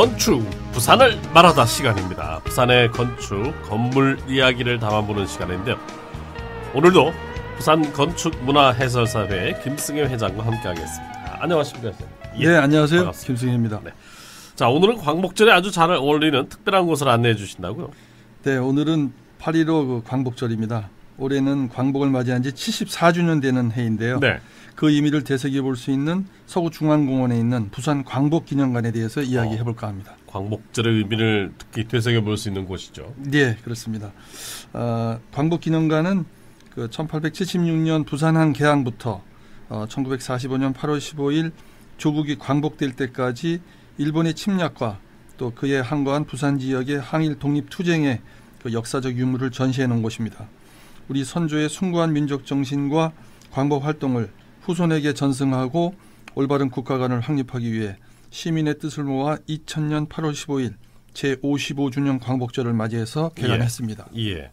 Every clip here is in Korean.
건축 부산을 말하다 시간입니다. 부산의 건축 건물 이야기를 담아보는 시간인데요. 오늘도 부산 건축 문화 해설사회 김승현 회장과 함께하겠습니다. 안녕하십니까? 예, 네, 안녕하세요. 김승현입니다. 네. 자, 오늘은 광복절에 아주 잘 어울리는 특별한 곳을 안내해 주신다고요? 네, 오늘은 8.15 그 광복절입니다. 올해는 광복을 맞이한 지 74주년 되는 해인데요. 네. 그 의미를 되새겨 볼 수 있는 서구 중앙공원에 있는 부산 광복 기념관에 대해서 이야기해 어, 볼까 합니다. 어, 광복절의 의미를 특히 되새겨 볼 수 있는 곳이죠. 네, 그렇습니다. 어, 광복 기념관은 그 1876년 부산항 개항부터 어, 1945년 8월 15일 조국이 광복될 때까지 일본의 침략과 또 그에 항거한 부산 지역의 항일 독립 투쟁의 그 역사적 유물을 전시해 놓은 곳입니다. 우리 선조의 숭고한 민족 정신과 광복 활동을 후손에게 전승하고 올바른 국가관을 확립하기 위해 시민의 뜻을 모아 2000년 8월 15일 제 55주년 광복절을 맞이해서 개관했습니다. 예. 예.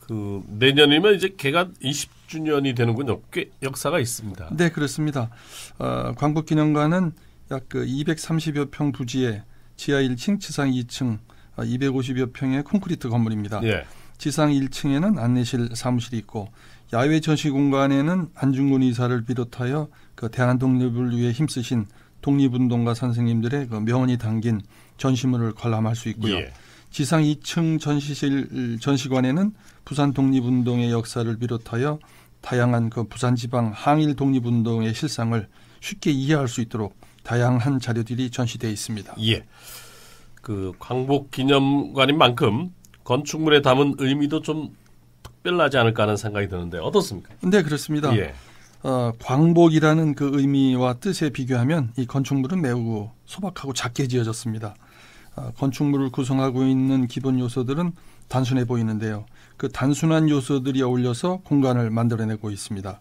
그 내년이면 이제 개관 20주년이 되는군요. 꽤 역사가 있습니다. 네, 그렇습니다. 어, 아, 광복기념관은 약그 230여 평 부지에 지하 1층, 지상 2층, 250여 평의 콘크리트 건물입니다. 예. 지상 1층에는 안내실 사무실이 있고 야외 전시 공간에는 안중근 의사를 비롯하여 그 대한 독립을 위해 힘쓰신 독립운동가 선생님들의 그 명언이 담긴 전시물을 관람할 수 있고요. 예. 지상 2층 전시실 전시관에는 부산 독립운동의 역사를 비롯하여 다양한 그 부산 지방 항일 독립운동의 실상을 쉽게 이해할 수 있도록 다양한 자료들이 전시되어 있습니다. 예. 그 광복 기념관인 만큼 건축물에 담은 의미도 좀 특별하지 않을까 하는 생각이 드는데 어떻습니까? 네 그렇습니다. 예. 어, 광복이라는 그 의미와 뜻에 비교하면 이 건축물은 매우 소박하고 작게 지어졌습니다. 어, 건축물을 구성하고 있는 기본 요소들은 단순해 보이는데요. 그 단순한 요소들이 어울려서 공간을 만들어내고 있습니다.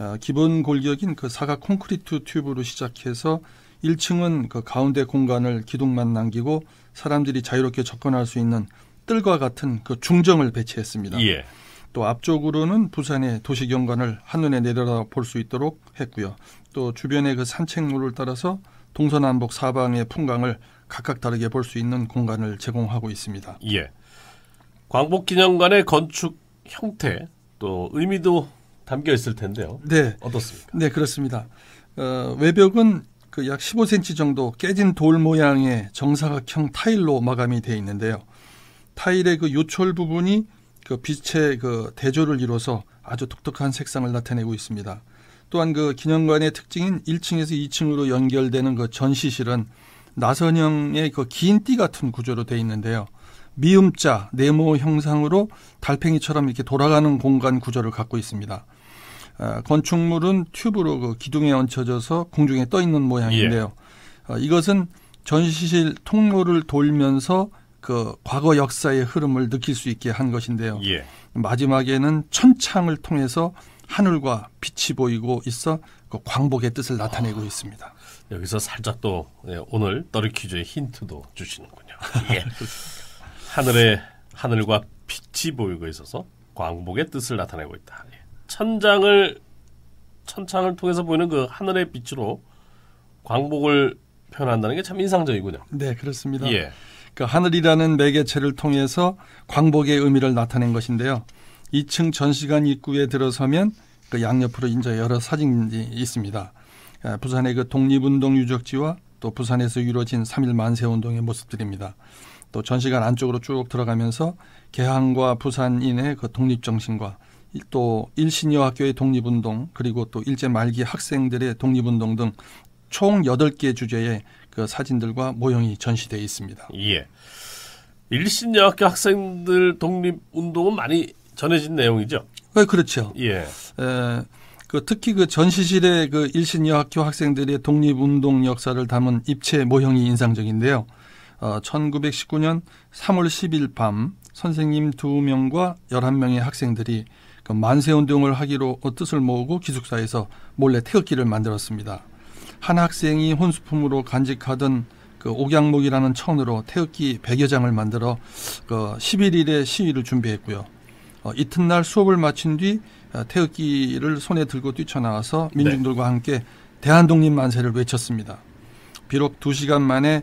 어, 기본 골격인 그 사각 콘크리트 튜브로 시작해서 1층은 그 가운데 공간을 기둥만 남기고 사람들이 자유롭게 접근할 수 있는 뜰과 같은 그 중정을 배치했습니다. 예. 또 앞쪽으로는 부산의 도시 경관을 한눈에 내려다 볼 수 있도록 했고요. 또 주변의 그 산책로를 따라서 동서남북 사방의 풍광을 각각 다르게 볼 수 있는 공간을 제공하고 있습니다. 예. 광복기념관의 건축 형태 또 의미도 담겨 있을 텐데요. 네. 어떻습니까? 네, 그렇습니다. 어, 외벽은 그 약 15cm 정도 깨진 돌 모양의 정사각형 타일로 마감이 되어 있는데요. 타일의 그 요철 부분이 그 빛의 그 대조를 이뤄서 아주 독특한 색상을 나타내고 있습니다. 또한 그 기념관의 특징인 1층에서 2층으로 연결되는 그 전시실은 나선형의 그긴띠 같은 구조로 되어 있는데요. 미음자 네모 형상으로 달팽이처럼 이렇게 돌아가는 공간 구조를 갖고 있습니다. 아, 건축물은 튜브로 그 기둥에 얹혀져서 공중에 떠 있는 모양인데요. 예. 아, 이것은 전시실 통로를 돌면서 그 과거 역사의 흐름을 느낄 수 있게 한 것인데요. 예. 마지막에는 천창을 통해서 하늘과 빛이 보이고 있어 그 광복의 뜻을 나타내고 아, 있습니다. 여기서 살짝 또 예, 오늘 떠르 퀴즈의 힌트도 주시는군요. 예. 하늘에 하늘과 빛이 보이고 있어서 광복의 뜻을 나타내고 있다. 예. 천장을 천창을 통해서 보이는 그 하늘의 빛으로 광복을 표현한다는 게 참 인상적이군요. 네, 그렇습니다. 예. 그 하늘이라는 매개체를 통해서 광복의 의미를 나타낸 것인데요. 2층 전시관 입구에 들어서면 그 양옆으로 이제 여러 사진이 있습니다. 아, 부산의 그 독립운동 유적지와 또 부산에서 이루어진 3일 만세 운동의 모습들입니다. 또 전시관 안쪽으로 쭉 들어가면서 개항과 부산인의 그 독립 정신과 또 일신여학교의 독립운동 그리고 또 일제 말기 학생들의 독립운동 등 총 8개 주제의 그 사진들과 모형이 전시돼 있습니다. 예. 일신여학교 학생들 독립운동은 많이 전해진 내용이죠. 네, 그렇죠. 예. 에, 그 특히 그 전시실에 그 일신여학교 학생들의 독립운동 역사를 담은 입체 모형이 인상적인데요. 어, 1919년 3월 10일 밤 선생님 두 명과 11명의 학생들이 그 만세운동을 하기로 뜻을 모으고 기숙사에서 몰래 태극기를 만들었습니다. 한 학생이 혼수품으로 간직하던 그 옥양목이라는 천으로 태극기 100여 장을 만들어 그 11일에 시위를 준비했고요. 어, 이튿날 수업을 마친 뒤 어, 태극기를 손에 들고 뛰쳐나와서 네. 민중들과 네. 함께 대한독립 만세를 외쳤습니다. 비록 2시간 만에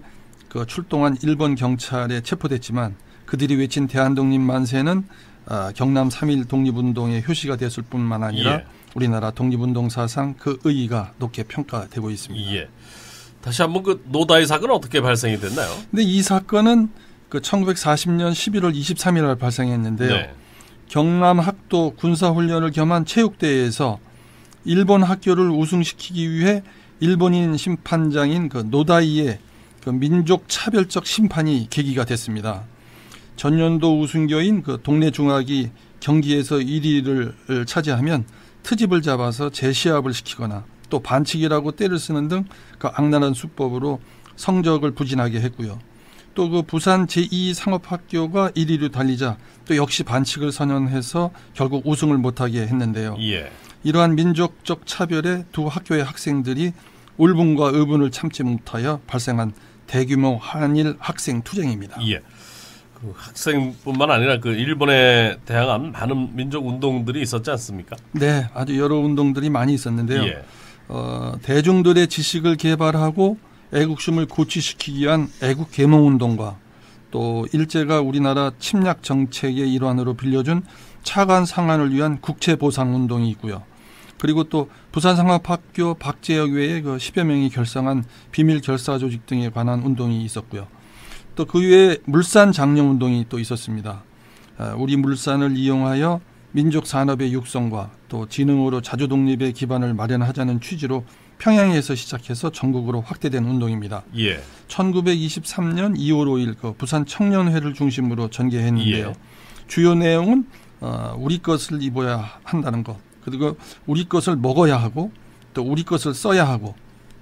그 출동한 일본 경찰에 체포됐지만 그들이 외친 대한독립 만세는 어, 경남 3일 독립운동의 효시가 됐을 뿐만 아니라 예. 우리나라 독립운동 사상 그 의의가 높게 평가되고 있습니다. 예. 다시 한번 그 노다의 사건은 어떻게 발생이 됐나요? 근데 이 사건은 그 1940년 11월 23일 날 발생했는데요. 네. 경남 학도 군사훈련을 겸한 체육대회에서 일본 학교를 우승시키기 위해 일본인 심판장인 그 노다이의 그 민족 차별적 심판이 계기가 됐습니다. 전년도 우승교인 그 동네 중학이 경기에서 1위를 차지하면 트집을 잡아서 재시합을 시키거나 또 반칙이라고 때를 쓰는 등 그 악랄한 수법으로 성적을 부진하게 했고요. 또 그 부산 제2상업학교가 1위로 달리자 또 역시 반칙을 선언해서 결국 우승을 못하게 했는데요. 예. 이러한 민족적 차별에 두 학교의 학생들이 울분과 의분을 참지 못하여 발생한 대규모 한일 학생 투쟁입니다. 예. 그 학생뿐만 아니라 그 일본에 대항한 많은 민족 운동들이 있었지 않습니까? 네, 아주 여러 운동들이 많이 있었는데요. 예. 어, 대중들의 지식을 개발하고 애국심을 고취시키기 위한 애국 계몽 운동과 또 일제가 우리나라 침략 정책의 일환으로 빌려준 차관 상환을 위한 국채 보상 운동이 있고요. 그리고 또 부산 상업학교 박재혁 외에 그 10여 명이 결성한 비밀 결사 조직 등에 관한 운동이 있었고요. 또그 외에 물산 장려 운동이 또 있었습니다. 아, 우리 물산을 이용하여 민족 산업의 육성과 또 지능으로 자주 독립의 기반을 마련하자는 취지로 평양에서 시작해서 전국으로 확대된 운동입니다. 예. 1923년 2월 5일 그 부산 청년회를 중심으로 전개했는데요. 예. 주요 내용은 어, 우리 것을 입어야 한다는 것, 그리고 우리 것을 먹어야 하고 또 우리 것을 써야 하고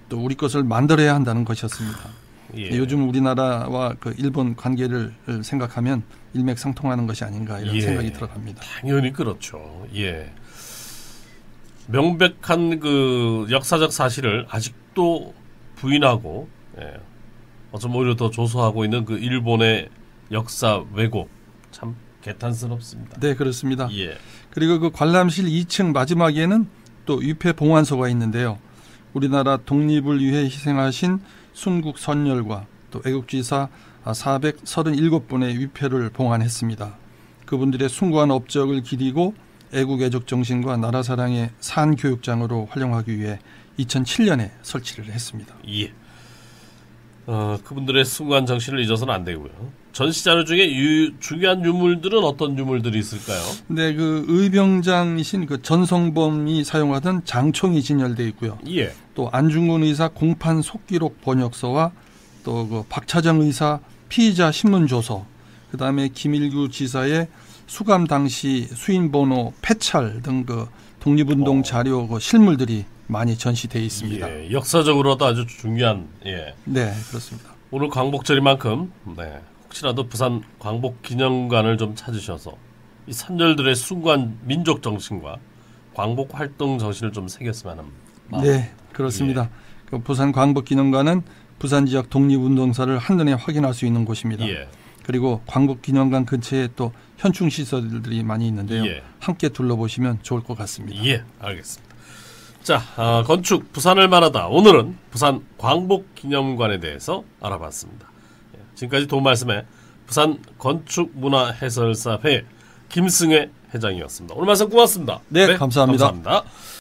또 우리 것을 만들어야 한다는 것이었습니다. 예. 예. 요즘 우리나라와 그 일본 관계를 생각하면 일맥상통하는 것이 아닌가 이런 예. 생각이 들어갑니다. 당연히 그렇죠. 예. 명백한 그 역사적 사실을 아직도 부인하고 예. 어쩜 오히려 더 조소하고 있는 그 일본의 역사 왜곡 참 개탄스럽습니다. 네 그렇습니다. 예. 그리고 그 관람실 2층 마지막에는 또 위패 봉환소가 있는데요. 우리나라 독립을 위해 희생하신 순국 선열과 또 애국지사 437분의 아, 위패를 봉안했습니다. 그분들의 숭고한 업적을 기리고 애국 애적 정신과 나라 사랑의 산 교육장으로 활용하기 위해 2007년에 설치를 했습니다. 예. 어, 그분들의 순간 정신을 잊어서는 안 되고요. 전시 자료 중에 유, 중요한 유물들은 어떤 유물들이 있을까요? 네, 그 의병장이신 그 전성범이 사용하던 장총이 진열돼 있고요. 예. 또 안중근 의사 공판 속기록 번역서와 또그 박차정 의사 피의자 신문 조서, 그 다음에 김일규 지사의 수감 당시 수인 번호 패찰 등 그 독립운동 어. 자료 그 실물들이 많이 전시돼 있습니다. 예, 역사적으로도 아주 중요한 예. 네 그렇습니다. 오늘 광복절이만큼 네, 혹시라도 부산 광복기념관을 좀 찾으셔서 이 선열들의 순관 민족 정신과 광복 활동 정신을 좀 새겼으면 합니다. 네 그렇습니다. 예. 그 부산 광복기념관은 부산 지역 독립운동사를 한눈에 확인할 수 있는 곳입니다. 예. 그리고 광복기념관 근처에 또 현충 시설들이 많이 있는데요. 예. 함께 둘러보시면 좋을 것 같습니다. 예, 알겠습니다. 자, 어, 건축 부산을 말하다. 오늘은 부산 광복기념관에 대해서 알아봤습니다. 예, 지금까지 도움 말씀에 부산 건축문화해설사회 김승혜 회장이었습니다. 오늘 말씀 고맙습니다. 네, 네 감사합니다. 감사합니다.